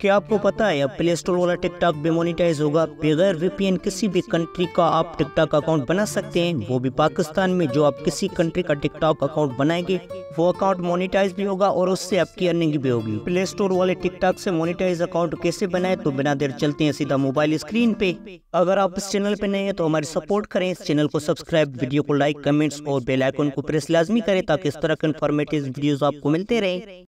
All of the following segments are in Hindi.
क्या आपको पता है अब प्ले स्टोर वाला टिकटॉक मोनिटाइज होगा बगैर वीपीएन किसी भी कंट्री का आप टिकटॉक अकाउंट बना सकते हैं वो भी पाकिस्तान में जो आप किसी कंट्री का टिकटॉक अकाउंट बनाएंगे वो अकाउंट मोनिटाइज भी होगा और उससे आपकी अर्निंग भी होगी प्ले स्टोर वाले टिकटॉक से मोनिटाइज अकाउंट कैसे बनाए तो बिना देर चलते हैं सीधा मोबाइल स्क्रीन पे अगर आप इस चैनल पे नए हैं तो हमारी सपोर्ट करें इस चैनल को सब्सक्राइब वीडियो को लाइक कमेंट्स और बेलाइकन को प्रेस लाजमी करें ताकि इस तरह के इन्फॉर्मेटिव वीडियो आपको मिलते रहे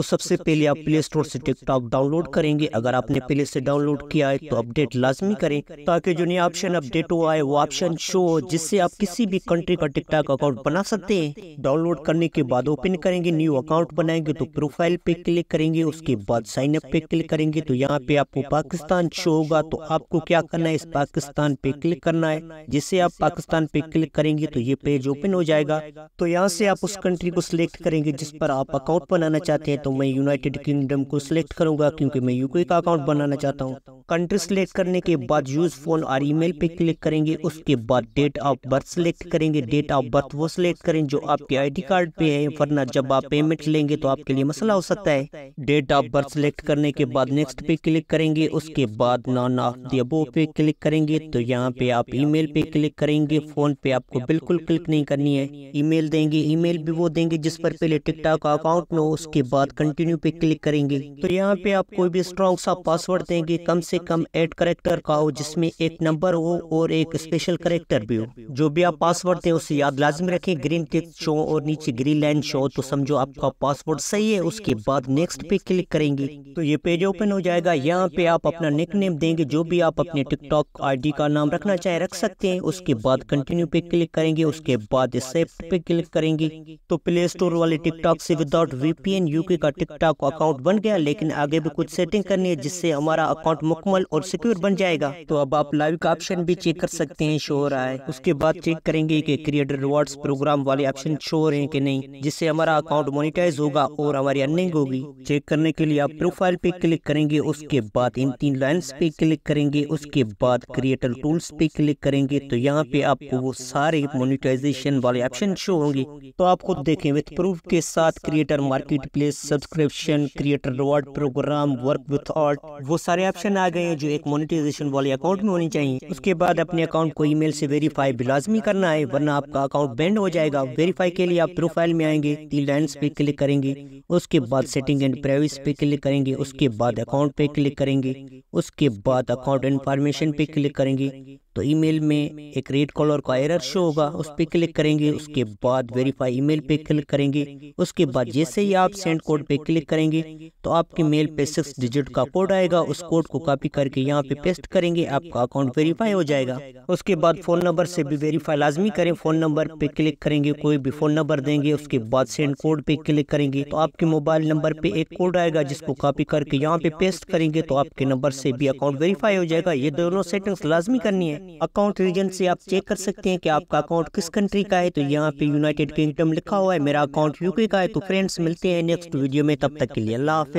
तो, तो सबसे पहले आप प्ले स्टोर से टिकटॉक डाउनलोड करेंगे अगर आपने पहले से डाउनलोड किया है तो अपडेट तो लाजमी करें ताकि जो नया ऑप्शन अपडेट हुआ है वो ऑप्शन शो हो जिससे आप किसी भी कंट्री का टिकटॉक अकाउंट बना सकते हैं डाउनलोड करने के बाद ओपन करेंगे न्यू अकाउंट बनाएंगे तो प्रोफाइल तो पे क्लिक करेंगे उसके बाद साइन अप पे क्लिक करेंगे तो यहाँ पे आपको पाकिस्तान शो होगा तो आपको क्या करना है इस पाकिस्तान पे क्लिक करना है जिससे आप पाकिस्तान पे क्लिक करेंगे तो ये पेज ओपन हो जाएगा तो यहाँ से आप उस कंट्री को सिलेक्ट करेंगे जिस पर आप अकाउंट बनाना चाहते हैं तो तो मैं यूनाइटेड किंगडम को सिलेक्ट करूंगा क्योंकि मैं यूके का अकाउंट बनाना चाहता हूं कंट्री सेलेक्ट करने के बाद यूज फोन और ईमेल पे क्लिक करेंगे उसके बाद डेट ऑफ बर्थ सेलेक्ट करेंगे डेट ऑफ बर्थ वो सिलेक्ट करें जो आपके आईडी कार्ड पे है वरना जब आप पेमेंट लेंगे तो आपके तो लिए मसला हो सकता है डेट ऑफ बर्थ सिलेक्ट करने के बाद नेक्स्ट पे क्लिक करेंगे उसके बाद नॉन ऑफ दबो पे क्लिक करेंगे तो यहाँ तो पे आप मेल पे क्लिक करेंगे फोन पे आपको बिल्कुल क्लिक नहीं करनी है मेल देंगे मेल भी वो देंगे जिस पर पहले टिकटॉक का अकाउंट में उसके बाद कंटिन्यू पे क्लिक करेंगे तो यहाँ पे आप कोई भी स्ट्रॉन्ग सा पासवर्ड देंगे कम से कम ऐड करेक्टर का हो जिसमें एक नंबर हो और एक स्पेशल करेक्टर भी हो जो भी आप पासवर्ड थे उसे याद लाजम रखें ग्रीन टिक शो और नीचे ग्रीन लाइन शो तो समझो आपका पासवर्ड सही है उसके बाद नेक्स्ट पे क्लिक करेंगे तो ये पेज ओपन हो जाएगा यहाँ पे आप अपना निक नेम देंगे जो भी आप अपने टिकटॉक आई का नाम रखना चाहे रख सकते हैं उसके बाद कंटिन्यू पे क्लिक करेंगे उसके बाद सेफ्ट पे क्लिक करेंगे तो प्ले स्टोर वाले टिकटॉक से विदाउट वीपीएन यूके का टिकटॉक अकाउंट बन गया लेकिन आगे भी कुछ सेटिंग करनी है जिससे हमारा अकाउंट मुकम्मल मुकम्मल और सिक्योर बन जाएगा तो अब आप लाइव का ऑप्शन भी चेक कर सकते हैं शो हो रहा है उसके बाद चेक करेंगे कि क्रिएटर रिवॉर्ड्स प्रोग्राम वाले ऑप्शन शो हो रहे हैं कि नहीं जिससे हमारा अकाउंट मोनिटाइज होगा और हमारी अर्निंग होगी चेक करने के लिए आप प्रोफाइल पे क्लिक करेंगे उसके बाद इन तीन लाइन पे क्लिक करेंगे उसके बाद क्रिएटर टूल्स पे क्लिक करेंगे तो यहाँ पे आपको वो सारे मोनिटाइजेशन वाले ऑप्शन शो होंगे तो आप खुद देखें विथ प्रूफ के साथ creator marketplace subscription creator reward programme work with art वो सारे ऑप्शन आ आ गए हैं जो एक मोनिटाइजेशन वाले अकाउंट में होनी चाहिए उसके बाद अपने अकाउंट को ईमेल से वेरीफाई भी लाजमी करना है वरना आपका अकाउंट बैंड हो जाएगा वेरीफाई के लिए आप प्रोफाइल में आएंगे तीन लाइन्स पे क्लिक करेंगे उसके बाद सेटिंग एंड प्राइवेस पे क्लिक करेंगे उसके बाद अकाउंट पे क्लिक करेंगे उसके बाद अकाउंट इन्फॉर्मेशन पे क्लिक करेंगे तो ईमेल में एक रेड कॉलर का एरर शो होगा उस पर क्लिक करेंगे उसके बाद वेरीफाई ईमेल पे क्लिक करेंगे उसके बाद जैसे ही आप सेंड कोड पे क्लिक करेंगे तो आपके मेल पे सिक्स डिजिट का कोड आएगा उस कोड को कॉपी करके यहाँ पे पेस्ट करेंगे आपका अकाउंट वेरीफाई हो जाएगा उसके बाद फ़ोन नंबर से भी वेरीफाई लाजमी करें फ़ोन नंबर पे क्लिक करेंगे कोई भी फ़ोन नंबर देंगे उसके बाद सेंड कोड पे क्लिक करेंगे तो आपके मोबाइल नंबर पे एक कोड आएगा जिसको कॉपी करके यहाँ पे पेस्ट करेंगे तो आपके नंबर से भी अकाउंट वेरीफाई हो जाएगा ये दोनों सेटिंग्स लाजमी करनी है अकाउंट रीजन से आप चेक कर सकते हैं कि आपका अकाउंट किस कंट्री का है तो यहाँ पे यूनाइटेड किंगडम तो लिखा हुआ है मेरा अकाउंट यूके का है तो फ्रेंड्स मिलते हैं नेक्स्ट वीडियो में तब तक के लिए अल्लाह हाफिज